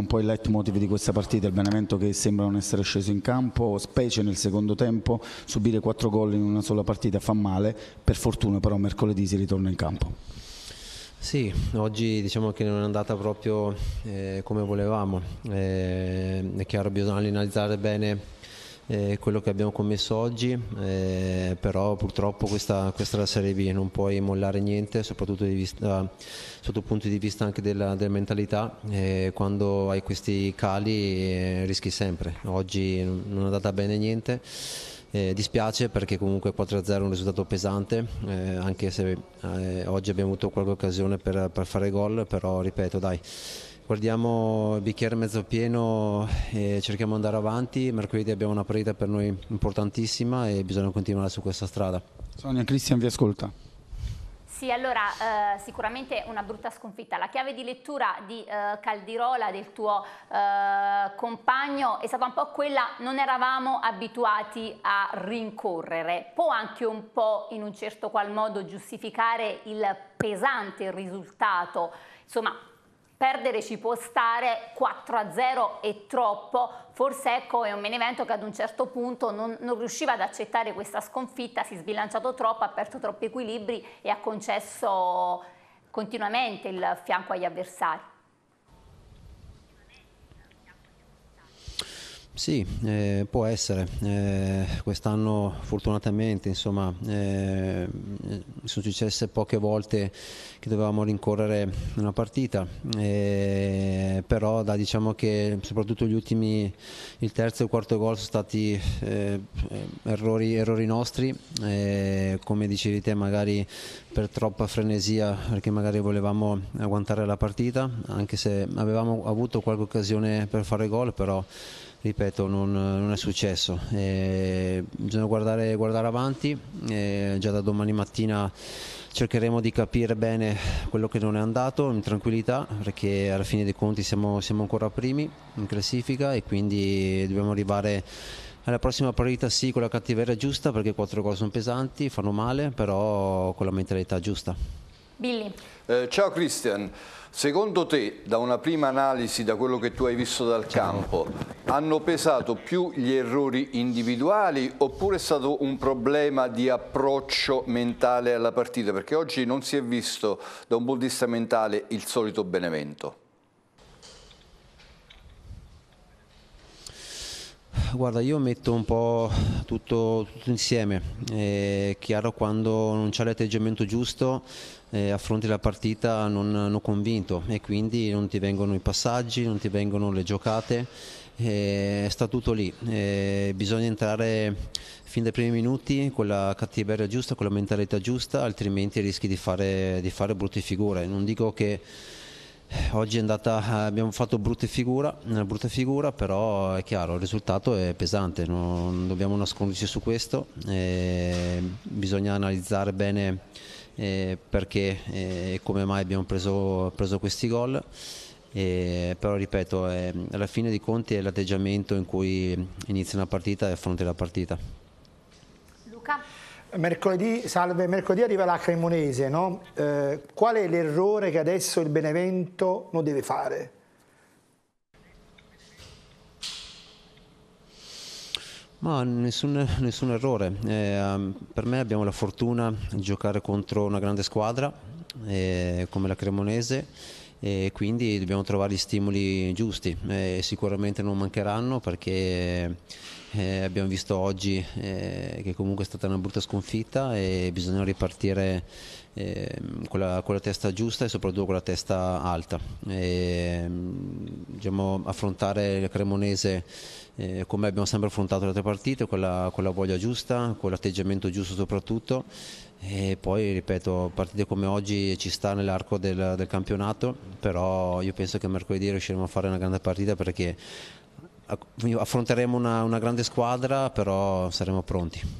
un po' il leitmotiv di questa partita, il Benevento che sembra non essere sceso in campo, specie nel secondo tempo, subire quattro gol in una sola partita fa male, per fortuna però mercoledì si ritorna in campo. Sì, oggi diciamo che non è andata proprio eh, come volevamo, eh, è chiaro bisogna analizzare bene eh, quello che abbiamo commesso oggi, eh, però purtroppo questa, questa, è la Serie B, non puoi mollare niente, soprattutto vista, sotto il punto di vista anche della, della mentalità, eh, quando hai questi cali eh, rischi sempre, oggi non è andata bene niente. Eh, dispiace perché comunque 4-0 è un risultato pesante, eh, anche se eh, oggi abbiamo avuto qualche occasione per, per fare gol, però ripeto dai, guardiamo il bicchiere mezzo pieno e cerchiamo di andare avanti. Mercoledì abbiamo una partita per noi importantissima e bisogna continuare su questa strada. Sonia Cristian vi ascolta. Sì, allora eh, sicuramente una brutta sconfitta. La chiave di lettura di eh, Caldirola, del tuo eh, compagno, è stata un po' quella, non eravamo abituati a rincorrere. Può anche un po' in un certo qual modo giustificare il pesante risultato. Insomma, perdere ci può stare, 4 a 0 è troppo, forse ecco è un menevento che ad un certo punto non, non, riusciva ad accettare questa sconfitta, si è sbilanciato troppo, ha perso troppi equilibri e ha concesso continuamente il fianco agli avversari. Sì, eh, può essere. Eh, quest'anno fortunatamente insomma, eh, sono successe poche volte che dovevamo rincorrere una partita, eh, però da, diciamo che soprattutto gli ultimi, il terzo e il quarto gol sono stati eh, errori, errori, nostri, eh, come dicevi te magari per troppa frenesia perché magari volevamo agguantare la partita, anche se avevamo avuto qualche occasione per fare gol, però ripeto, non, non è successo. Eh, bisogna guardare, guardare avanti, eh, già da domani mattina cercheremo di capire bene quello che non è andato in tranquillità perché alla fine dei conti siamo, siamo ancora primi in classifica e quindi dobbiamo arrivare alla prossima partita sì con la cattiveria giusta perché quattro gol sono pesanti, fanno male, però con la mentalità giusta. Billy. Eh, ciao Christian, secondo te, da una prima analisi, da quello che tu hai visto dal campo, hanno pesato più gli errori individuali oppure è stato un problema di approccio mentale alla partita? Perché oggi non si è visto da un punto di vista mentale il solito Benevento. Guarda, io metto un po' tutto, tutto insieme. È chiaro quando non c'è l'atteggiamento giusto eh, affronti la partita non, non convinto e quindi non ti vengono i passaggi, non ti vengono le giocate. Eh, sta tutto lì, eh, bisogna entrare fin dai primi minuti con la cattiveria giusta, con la mentalità giusta, altrimenti rischi di fare, di fare brutte figure. Non dico che Oggi andata, abbiamo fatto brutta figura, eh, brutta figura, però è chiaro, il risultato è pesante, non dobbiamo nasconderci su questo, eh, bisogna analizzare bene eh, perché eh, e eh, come mai abbiamo preso, preso questi gol. Eh, però ripeto, eh, alla fine dei conti è l'atteggiamento in cui inizia una partita e affronti la partita. Luca? Mercoledì, salve, mercoledì arriva la Cremonese, no? eh, qual è l'errore che adesso il Benevento non deve fare? Ma nessun, nessun errore, eh, ehm, per me abbiamo la fortuna di giocare contro una grande squadra eh, come la Cremonese e quindi dobbiamo trovare gli stimoli giusti, eh, sicuramente non mancheranno perché eh, abbiamo visto oggi eh, che comunque è stata una brutta sconfitta e bisogna ripartire eh, con, la, con, la, testa giusta e soprattutto con la testa alta. E, ehm, diciamo, affrontare il Cremonese eh, come abbiamo sempre affrontato le altre partite, con la, con la voglia giusta, con l'atteggiamento giusto soprattutto. E poi, ripeto, partite come oggi ci sta nell'arco del, del campionato, però io penso che mercoledì riusciremo a fare una grande partita perché affronteremo una, una grande squadra, però saremo pronti.